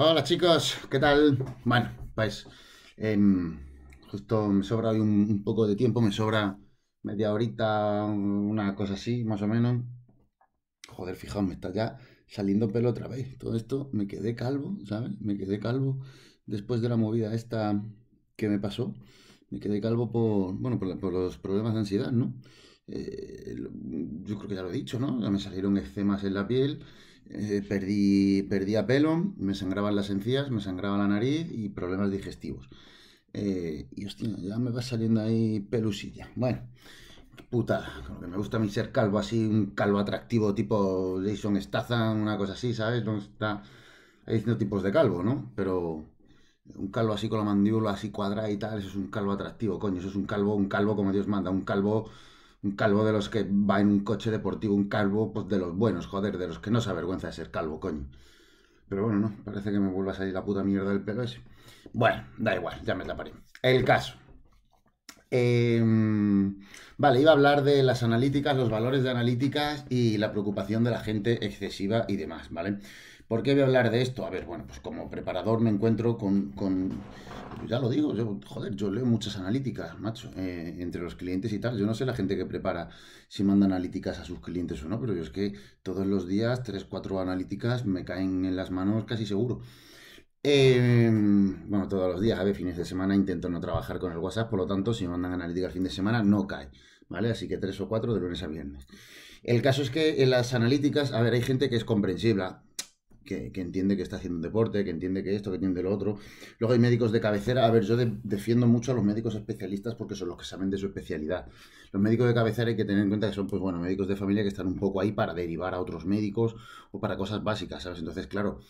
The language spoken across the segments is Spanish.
Hola chicos, ¿qué tal? Bueno, pues em, justo me sobra hoy un, poco de tiempo, me sobra media horita, una cosa así, más o menos. Joder, fijaos, me está ya saliendo pelo otra vez. Todo esto me quedé calvo, ¿sabes? Me quedé calvo después de la movida esta que me pasó. Me quedé calvo por, bueno, por, los problemas de ansiedad, ¿no? Eh, yo creo que ya lo he dicho, ¿no? Ya me salieron escemas en la piel eh, perdí, perdí a pelo, me sangraban las encías, me sangraba la nariz y problemas digestivos. Eh, y hostia, ya me va saliendo ahí pelusilla. Bueno, puta, que me gusta mí ser calvo así, un calvo atractivo tipo Jason Statham, una cosa así, ¿sabes? No está hay distintos tipos de calvo, ¿no? Pero un calvo así con la mandíbula así cuadrada y tal, eso es un calvo atractivo, coño, eso es un calvo, un calvo como Dios manda, un calvo un calvo de los que va en un coche deportivo, un calvo pues de los buenos, joder, de los que no se avergüenza de ser calvo, coño. Pero bueno, no, parece que me vuelvas a salir la puta mierda del pelo ese. Bueno, da igual, ya me la paré. El caso. Em, vale, iba a hablar de las analíticas, los valores de analíticas y la preocupación de la gente excesiva y demás, ¿vale? ¿Por qué voy a hablar de esto? A ver, bueno, pues como preparador me encuentro con. ya lo digo, yo, joder, yo leo muchas analíticas, macho, eh, entre los clientes y tal. Yo no sé la gente que prepara si manda analíticas a sus clientes o no, pero yo es que todos los días, tres, cuatro analíticas me caen en las manos casi seguro. Em, bueno, todos los días, a ver, fines de semana intento no trabajar con el WhatsApp, por lo tanto, si me mandan analíticas el fin de semana, no cae, ¿vale? Así que tres o cuatro de lunes a viernes. El caso es que en las analíticas, a ver, hay gente que es comprensible, que, entiende que está haciendo un deporte, que entiende que esto, que entiende lo otro. Luego hay médicos de cabecera. A ver, yo defiendo mucho a los médicos especialistas porque son los que saben de su especialidad. Los médicos de cabecera hay que tener en cuenta que son, pues bueno, médicos de familia que están un poco ahí para derivar a otros médicos o para cosas básicas, ¿sabes? Entonces, claro,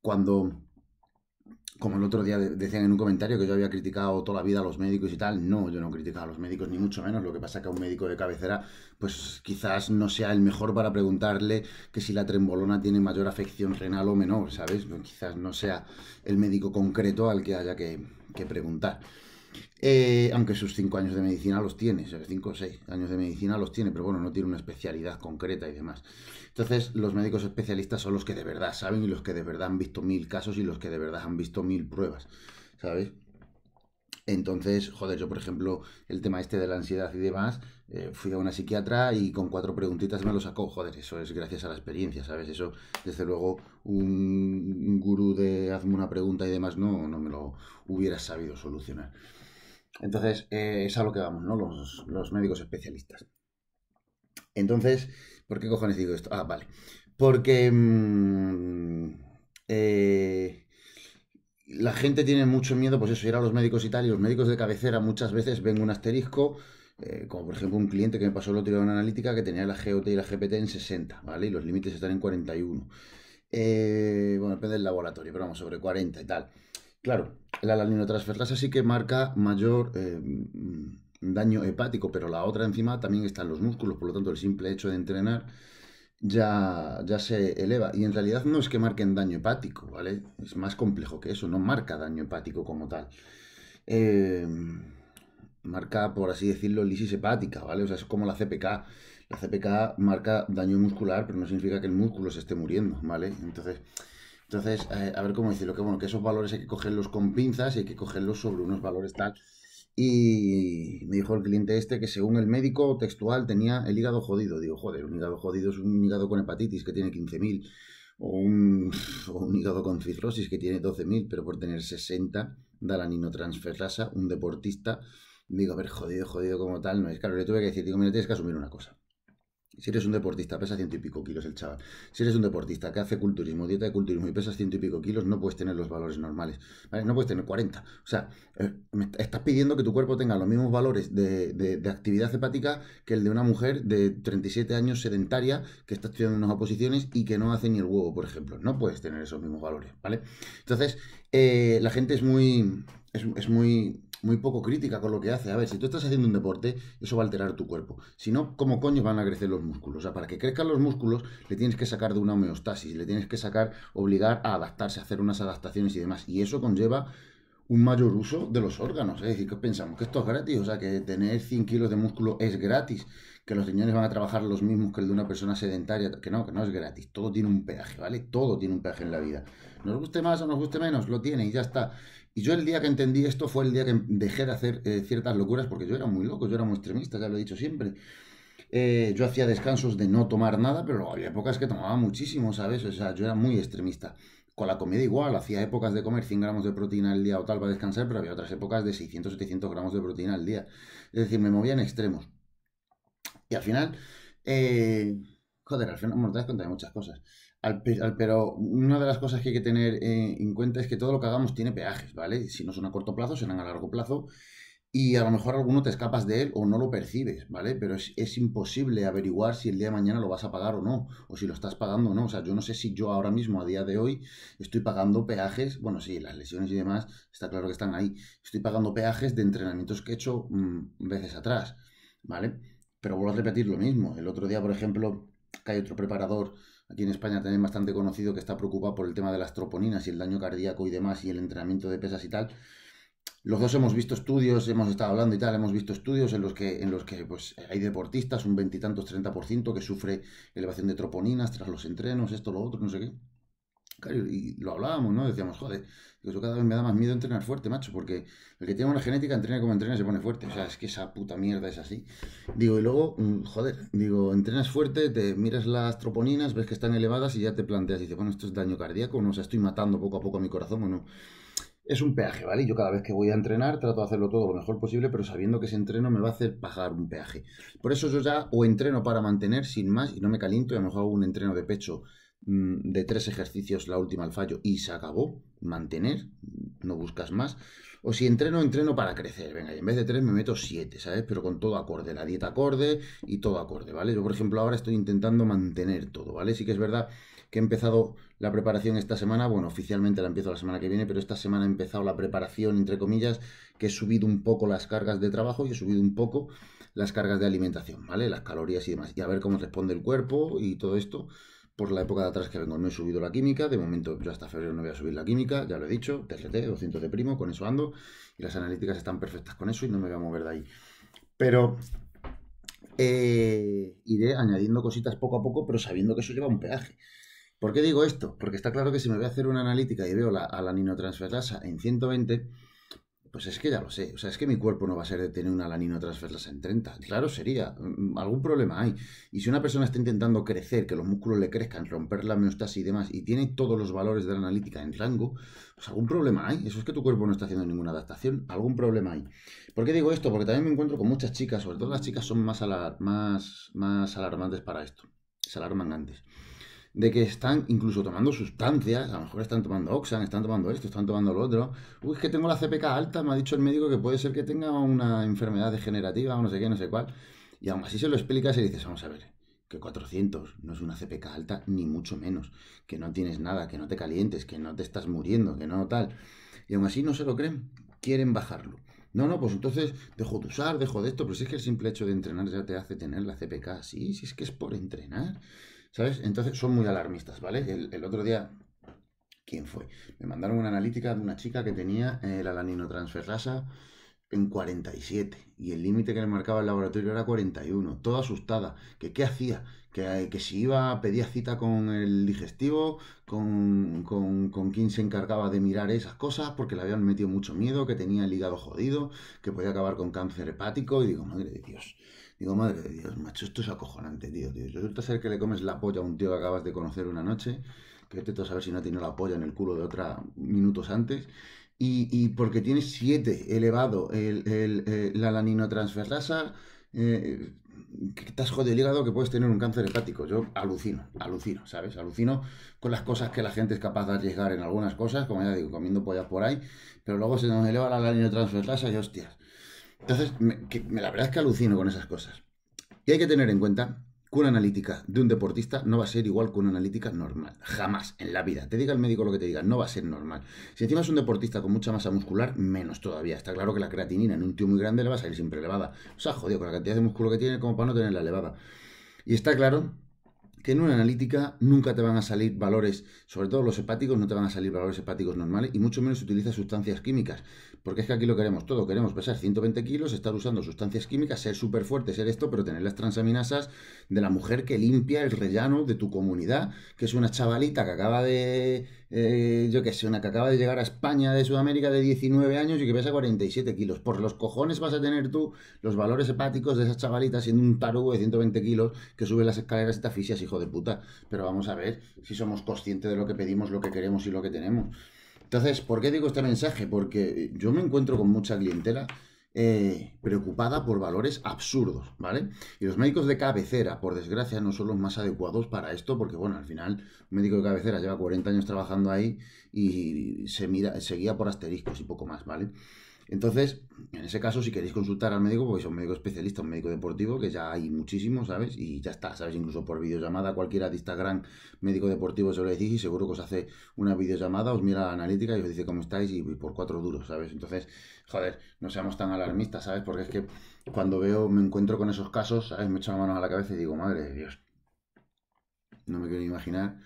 cuando como el otro día decían en un comentario que yo había criticado toda la vida a los médicos y tal, no, yo no criticado a los médicos ni mucho menos, lo que pasa es que a un médico de cabecera pues quizás no sea el mejor para preguntarle que si la trembolona tiene mayor afección renal o menor, ¿sabes? quizás no sea el médico concreto al que haya que preguntar. Eh, aunque sus cinco años de medicina los tiene, cinco o seis años de medicina los tiene, pero bueno, no tiene una especialidad concreta y demás. Entonces, los médicos especialistas son los que de verdad saben y los que de verdad han visto mil casos y los que de verdad han visto mil pruebas, ¿sabes? Entonces, joder, yo por ejemplo, el tema este de la ansiedad y demás, eh, fui a una psiquiatra y con cuatro preguntitas me lo sacó. Joder, eso es gracias a la experiencia, ¿sabes? Eso, desde luego, un gurú de hazme una pregunta y demás no, no me lo hubiera sabido solucionar. Entonces, eh, es a lo que vamos, ¿no? Los, médicos especialistas. Entonces, ¿por qué cojones digo esto? Ah, vale. Porque mm, eh, la gente tiene mucho miedo, pues eso, ir a los médicos y tal, y los médicos de cabecera muchas veces ven un asterisco, eh, como por ejemplo un cliente que me pasó el otro día en analítica que tenía la GOT y la GPT en 60, ¿vale? Y los límites están en 41. bueno, depende del laboratorio, pero vamos, sobre 40 y tal. Claro, la lalinotransferasa sí que marca mayor eh, mm, daño hepático, pero la otra encima también está en los músculos, por lo tanto el simple hecho de entrenar ya, ya se eleva. Y en realidad no es que marquen daño hepático, ¿vale? Es más complejo que eso, no marca daño hepático como tal. Em, marca, por así decirlo, lisis hepática, ¿vale? O sea, es como la CPK. La CPK marca daño muscular, pero no significa que el músculo se esté muriendo, ¿vale? Entonces, entonces, eh, a ver cómo decirlo, que bueno, que esos valores hay que cogerlos con pinzas y hay que cogerlos sobre unos valores tal. Y me dijo el cliente este que según el médico textual tenía el hígado jodido. Digo, joder, un hígado jodido es un hígado con hepatitis que tiene 15.000 o un, o un hígado con cirrosis que tiene 12.000, pero por tener 60 da la ninotransferasa, un deportista. Digo, a ver, jodido, jodido como tal, no es. Claro, le tuve que decir, digo, mira, tienes que asumir una cosa. Si eres un deportista, pesa ciento y pico kilos el chaval. Si eres un deportista que hace culturismo, dieta de culturismo y pesas ciento y pico kilos, no puedes tener los valores normales. ¿vale? No puedes tener 40. O sea, eh, estás pidiendo que tu cuerpo tenga los mismos valores de, actividad hepática que el de una mujer de 37 años sedentaria que está estudiando unas oposiciones y que no hace ni el huevo, por ejemplo. No puedes tener esos mismos valores, ¿vale? Entonces, eh, la gente es muy. Es, es muy muy poco crítica con lo que hace. A ver, si tú estás haciendo un deporte, eso va a alterar tu cuerpo. Si no, ¿cómo coño van a crecer los músculos? O sea, para que crezcan los músculos, le tienes que sacar de una homeostasis, le tienes que sacar, obligar a adaptarse, a hacer unas adaptaciones y demás. Y eso conlleva un mayor uso de los órganos. Es decir, que pensamos que esto es gratis, o sea, que tener 100 kilos de músculo es gratis, que los riñones van a trabajar los mismos que el de una persona sedentaria, que no, que no es gratis, todo tiene un peaje, ¿vale? Todo tiene un peaje en la vida. Nos guste más o nos guste menos, lo tiene y ya está. Y yo el día que entendí esto fue el día que dejé de hacer eh, ciertas locuras, porque yo era muy loco, yo era muy extremista, ya lo he dicho siempre. Eh, yo hacía descansos de no tomar nada, pero había épocas que tomaba muchísimo, ¿sabes? O sea, yo era muy extremista. Con la comida igual, hacía épocas de comer 100 gramos de proteína al día o tal para descansar, pero había otras épocas de 600, 700 gramos de proteína al día. Es decir, me movía en extremos. Y al final, eh, joder, al final, bueno, te cuenta de muchas cosas. Al, pero una de las cosas que hay que tener eh, en cuenta es que todo lo que hagamos tiene peajes, ¿vale? Si no son a corto plazo, serán a largo plazo y a lo mejor alguno te escapas de él o no lo percibes, ¿vale? Pero es, imposible averiguar si el día de mañana lo vas a pagar o no, o si lo estás pagando o no. O sea, yo no sé si yo ahora mismo, a día de hoy, estoy pagando peajes, bueno, sí, las lesiones y demás, está claro que están ahí. Estoy pagando peajes de entrenamientos que he hecho mm, veces atrás, ¿vale? Pero vuelvo a repetir lo mismo. El otro día, por ejemplo, que hay otro preparador aquí en España también bastante conocido que está preocupado por el tema de las troponinas y el daño cardíaco y demás y el entrenamiento de pesas y tal los dos hemos visto estudios, hemos estado hablando y tal, hemos visto estudios en los que, en los que pues, hay deportistas, un veintitantos, ciento, que sufre elevación de troponinas tras los entrenos, esto, lo otro, no sé qué. Claro, y lo hablábamos, ¿no? Decíamos, joder, yo cada vez me da más miedo entrenar fuerte, macho, porque el que tiene una genética entrena como entrena y se pone fuerte. O sea, es que esa puta mierda es así. Digo, y luego, mm, joder, digo, entrenas fuerte, te miras las troponinas, ves que están elevadas y ya te planteas, y dices, bueno, esto es daño cardíaco, no, o sea, estoy matando poco a poco a mi corazón, bueno es un peaje, ¿vale? Yo cada vez que voy a entrenar trato de hacerlo todo lo mejor posible, pero sabiendo que ese entreno me va a hacer pagar un peaje. Por eso yo ya o entreno para mantener sin más y no me caliento y a lo mejor hago un entreno de pecho mm, de tres ejercicios, la última al fallo y se acabó, mantener, no buscas más. O si entreno, entreno para crecer, venga, y en vez de tres me meto siete, ¿sabes? Pero con todo acorde, la dieta acorde y todo acorde, ¿vale? Yo, por ejemplo, ahora estoy intentando mantener todo, ¿vale? Sí que es verdad he empezado la preparación esta semana, bueno, oficialmente la empiezo la semana que viene, pero esta semana he empezado la preparación, entre comillas, que he subido un poco las cargas de trabajo y he subido un poco las cargas de alimentación, ¿vale? Las calorías y demás, y a ver cómo responde el cuerpo y todo esto. Por la época de atrás que vengo no he subido la química, de momento yo hasta febrero no voy a subir la química, ya lo he dicho, TRT, 200 de primo, con eso ando, y las analíticas están perfectas con eso y no me voy a mover de ahí. Pero eh, iré añadiendo cositas poco a poco, pero sabiendo que eso lleva un peaje. ¿Por qué digo esto? Porque está claro que si me voy a hacer una analítica y veo la, a la en 120, pues es que ya lo sé. O sea, es que mi cuerpo no va a ser de tener una transferasa en 30. Claro, sería. Mm, algún problema hay. Y si una persona está intentando crecer, que los músculos le crezcan, romper la meostasis y demás, y tiene todos los valores de la analítica en rango, pues algún problema hay. Eso es que tu cuerpo no está haciendo ninguna adaptación. Algún problema hay. ¿Por qué digo esto? Porque también me encuentro con muchas chicas, sobre todo las chicas son más, más, más alarmantes para esto. Se alarman antes de que están incluso tomando sustancias, a lo mejor están tomando Oxan, están tomando esto, están tomando lo otro. Uy, es que tengo la CPK alta, me ha dicho el médico que puede ser que tenga una enfermedad degenerativa o no sé qué, no sé cuál. Y aún así se lo explicas y dices, vamos a ver, que 400 no es una CPK alta, ni mucho menos, que no tienes nada, que no te calientes, que no te estás muriendo, que no tal. Y aún así no se lo creen, quieren bajarlo. No, no, pues entonces dejo de usar, dejo de esto, pero si es que el simple hecho de entrenar ya te hace tener la CPK, sí, si es que es por entrenar. ¿Sabes? Entonces son muy alarmistas, ¿vale? El, otro día, ¿quién fue? Me mandaron una analítica de una chica que tenía eh, la laninotransferrasa en 47 y el límite que le marcaba el laboratorio era 41, toda asustada, que qué hacía, que, eh, que si iba pedía cita con el digestivo, con, con, con, quien se encargaba de mirar esas cosas, porque le habían metido mucho miedo, que tenía el hígado jodido, que podía acabar con cáncer hepático, y digo, madre de Dios, digo, madre de Dios, macho, esto es acojonante, tío, tío. Resulta ser que le comes la polla a un tío que acabas de conocer una noche, que te a saber si no tiene la polla en el culo de otra minutos antes, y, porque tiene 7 elevado eh, la laninotransferasa, qué eh, que te jodido el hígado que puedes tener un cáncer hepático. Yo alucino, alucino, ¿sabes? Alucino con las cosas que la gente es capaz de arriesgar en algunas cosas, como ya digo, comiendo pollas por ahí, pero luego se nos eleva la laninotransferasa y hostias. Entonces, me, la verdad es que alucino con esas cosas. Y hay que tener en cuenta que una analítica de un deportista no va a ser igual que una analítica normal. Jamás en la vida. Te diga el médico lo que te diga, no va a ser normal. Si encima es un deportista con mucha masa muscular, menos todavía. Está claro que la creatinina en un tío muy grande le va a salir siempre elevada. O sea, jodido, con la cantidad de músculo que tiene como para no tenerla elevada. Y está claro que en una analítica nunca te van a salir valores, sobre todo los hepáticos, no te van a salir valores hepáticos normales y mucho menos si utilizas sustancias químicas, porque es que aquí lo queremos todo, queremos pesar 120 kilos, estar usando sustancias químicas, ser súper fuerte, ser esto, pero tener las transaminasas de la mujer que limpia el rellano de tu comunidad, que es una chavalita que acaba de, eh, yo qué sé, una que acaba de llegar a España de Sudamérica de 19 años y que pesa 47 kilos. Por los cojones vas a tener tú los valores hepáticos de esa chavalita siendo un tarugo de 120 kilos que sube las escaleras y te hijo de puta. Pero vamos a ver si somos conscientes de lo que pedimos, lo que queremos y lo que tenemos. Entonces, ¿por qué digo este mensaje? Porque yo me encuentro con mucha clientela eh, preocupada por valores absurdos, ¿vale? Y los médicos de cabecera, por desgracia, no son los más adecuados para esto, porque, bueno, al final, un médico de cabecera lleva 40 años trabajando ahí y se, mira, se por asteriscos y poco más, ¿vale? Entonces, en ese caso, si queréis consultar al médico, porque es un médico especialista, un médico deportivo, que ya hay muchísimo, ¿sabes? Y ya está, ¿sabes? Incluso por videollamada, cualquiera de Instagram, médico deportivo, se lo decís y seguro que os hace una videollamada, os mira la analítica y os dice cómo estáis y, por cuatro duros, ¿sabes? Entonces, joder, no seamos tan alarmistas, ¿sabes? Porque es que cuando veo, me encuentro con esos casos, ¿sabes? Me echo la mano a la cabeza y digo, madre de Dios, no me quiero imaginar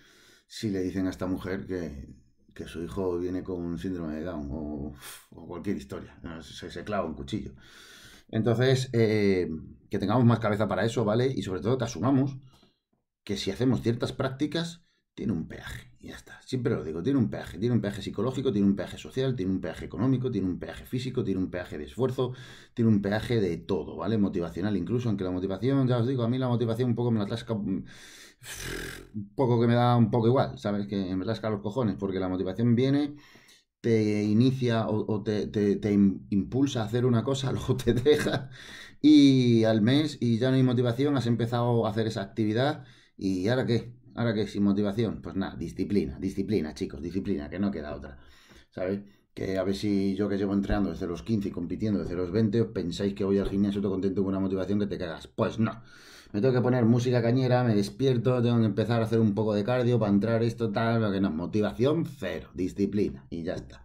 si le dicen a esta mujer que que su hijo viene con un síndrome de Down o, cualquier historia, se, se, clava un cuchillo. Entonces, eh, que tengamos más cabeza para eso, ¿vale? Y sobre todo que asumamos que si hacemos ciertas prácticas, tiene un peaje, y ya está. Siempre lo digo, tiene un peaje. Tiene un peaje psicológico, tiene un peaje social, tiene un peaje económico, tiene un peaje físico, tiene un peaje de esfuerzo, tiene un peaje de todo, ¿vale? Motivacional incluso, aunque la motivación, ya os digo, a mí la motivación un poco me la atasca, mm, un poco que me da un poco igual, ¿sabes? Que me atasca los cojones, porque la motivación viene te inicia o, te, te, impulsa a hacer una cosa, luego te deja y al mes y ya no hay motivación, has empezado a hacer esa actividad y ahora qué, ¿Ahora qué? Sin motivación. Pues nada, disciplina, disciplina, chicos, disciplina, que no queda otra. ¿Sabes? Que a ver si yo que llevo entrenando desde los 15 y compitiendo desde los 20, pensáis que voy al gimnasio todo contento con una motivación que te cagas. Pues no. Me tengo que poner música cañera, me despierto, tengo que empezar a hacer un poco de cardio para entrar esto, tal, lo que no. Motivación cero, disciplina y ya está.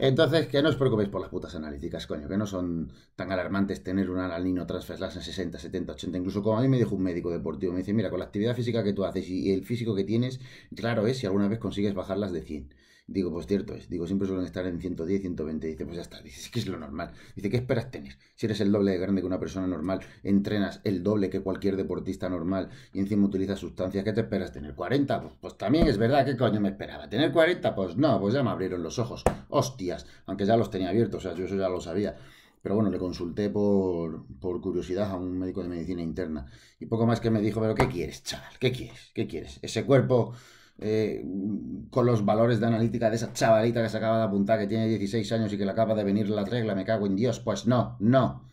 Entonces, que no os preocupéis por las putas analíticas, coño, que no son tan alarmantes tener una analino transferlas en 60, 70, 80. Incluso como a mí me dijo un médico deportivo, me dice, mira, con la actividad física que tú haces y el físico que tienes, claro es si alguna vez consigues bajarlas de 100. Digo, pues cierto es. Digo, siempre suelen estar en 110, 120. Dice, pues ya está. Dice, que es lo normal. Dice, ¿qué esperas tener? Si eres el doble de grande que una persona normal, entrenas el doble que cualquier deportista normal y encima utilizas sustancias, ¿qué te esperas tener? ¿40? Pues, pues también es verdad, ¿qué coño me esperaba? ¿Tener 40? Pues no, pues ya me abrieron los ojos. Hostias, aunque ya los tenía abiertos, o sea, yo eso ya lo sabía. Pero bueno, le consulté por, por, curiosidad a un médico de medicina interna. Y poco más que me dijo, pero ¿qué quieres, chaval? ¿Qué quieres? ¿Qué quieres? Ese cuerpo eh, mm, con los valores de analítica de esa chavalita que se acaba de apuntar, que tiene 16 años y que le acaba de venir la regla, me cago en Dios. Pues no, no.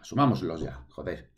Asumámoslos ya, joder.